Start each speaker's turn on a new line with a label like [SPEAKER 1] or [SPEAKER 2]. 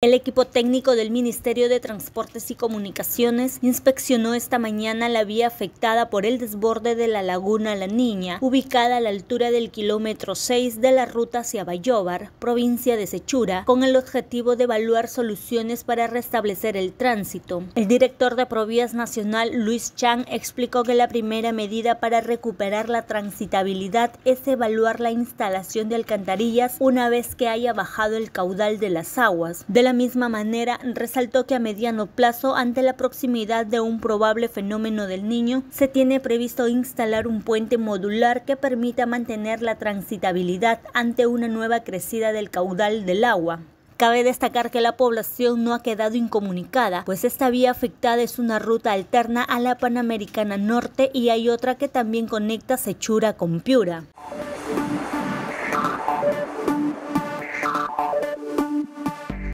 [SPEAKER 1] El equipo técnico del Ministerio de Transportes y Comunicaciones inspeccionó esta mañana la vía afectada por el desborde de la Laguna La Niña, ubicada a la altura del kilómetro 6 de la ruta hacia Bayobar, provincia de Sechura, con el objetivo de evaluar soluciones para restablecer el tránsito. El director de Provías Nacional, Luis Chang, explicó que la primera medida para recuperar la transitabilidad es evaluar la instalación de alcantarillas una vez que haya bajado el caudal de las aguas la misma manera, resaltó que a mediano plazo, ante la proximidad de un probable fenómeno del niño, se tiene previsto instalar un puente modular que permita mantener la transitabilidad ante una nueva crecida del caudal del agua. Cabe destacar que la población no ha quedado incomunicada, pues esta vía afectada es una ruta alterna a la Panamericana Norte y hay otra que también conecta Sechura con Piura.